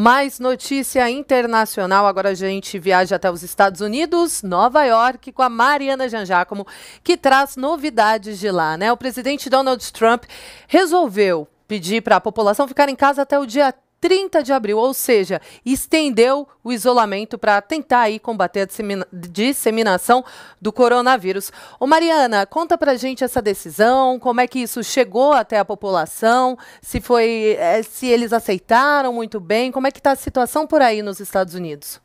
Mais notícia internacional. Agora a gente viaja até os Estados Unidos, Nova York, com a Mariana Janjacomo, que traz novidades de lá. Né? O presidente Donald Trump resolveu pedir para a população ficar em casa até o dia 30 de abril, ou seja, estendeu o isolamento para tentar aí combater a dissemina disseminação do coronavírus. Ô Mariana, conta para gente essa decisão, como é que isso chegou até a população, se foi, é, se eles aceitaram muito bem, como é que está a situação por aí nos Estados Unidos?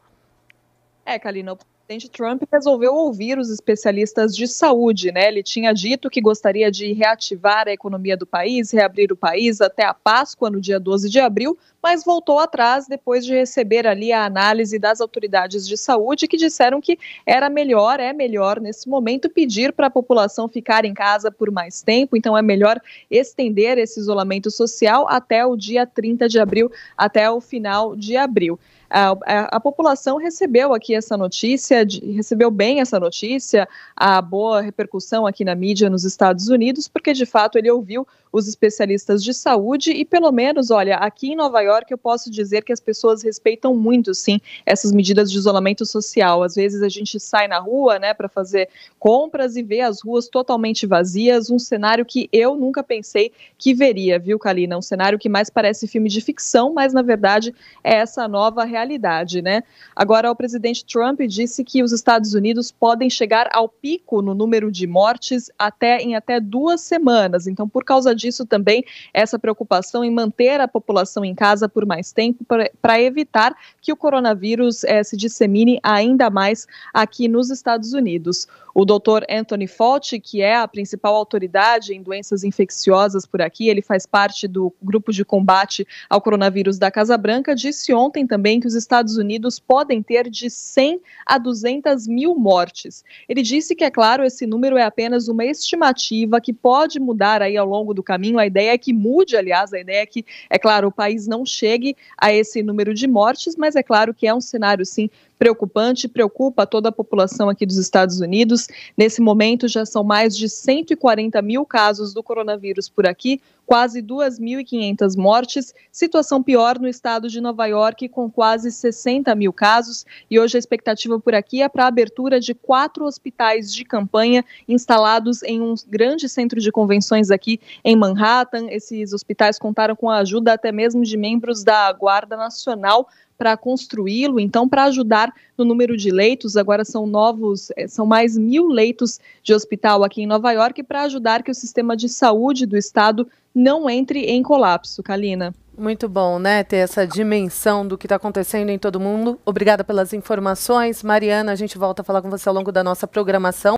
É, Kalina, presidente Trump resolveu ouvir os especialistas de saúde, né? Ele tinha dito que gostaria de reativar a economia do país, reabrir o país até a Páscoa, no dia 12 de abril, mas voltou atrás depois de receber ali a análise das autoridades de saúde que disseram que era melhor, é melhor nesse momento pedir para a população ficar em casa por mais tempo, então é melhor estender esse isolamento social até o dia 30 de abril, até o final de abril. A, a, população recebeu aqui essa notícia, de, recebeu bem essa notícia, a boa repercussão aqui na mídia nos Estados Unidos, porque de fato ele ouviu os especialistas de saúde e pelo menos, olha, aqui em Nova York eu posso dizer que as pessoas respeitam muito, sim, essas medidas de isolamento social. Às vezes a gente sai na rua, né, para fazer compras e vê as ruas totalmente vazias, um cenário que eu nunca pensei que veria, viu, Kalina? Um cenário que mais parece filme de ficção, mas na verdade é essa nova realidade realidade, né? Agora, o presidente Trump disse que os Estados Unidos podem chegar ao pico no número de mortes até em até duas semanas. Então, por causa disso também essa preocupação em manter a população em casa por mais tempo para evitar que o coronavírus é se dissemine ainda mais aqui nos Estados Unidos. O doutor Anthony Fauci, que é a principal autoridade em doenças infecciosas por aqui, ele faz parte do grupo de combate ao coronavírus da Casa Branca, disse ontem também que os Estados Unidos podem ter de 100 a 200 mil mortes. Ele disse que, é claro, esse número é apenas uma estimativa que pode mudar aí ao longo do caminho. A ideia é que mude, aliás, a ideia é que, é claro, o país não chegue a esse número de mortes, mas é claro que é um cenário, sim, preocupante, preocupa toda a população aqui dos Estados Unidos. Nesse momento, já são mais de 140 mil casos do coronavírus por aqui, quase 2.500 mortes. Situação pior no estado de Nova York, com quase 60 mil casos. E hoje a expectativa por aqui é para a abertura de quatro hospitais de campanha instalados em um grande centro de convenções aqui em Manhattan. Esses hospitais contaram com a ajuda até mesmo de membros da Guarda Nacional para construí-lo, então, para ajudar no número de leitos, agora são novos, eh, são mais mil leitos de hospital aqui em Nova York, para ajudar que o sistema de saúde do estado não entre em colapso. Kalina. Muito bom, né? Ter essa dimensão do que está acontecendo em todo mundo. Obrigada pelas informações. Mariana, a gente volta a falar com você ao longo da nossa programação.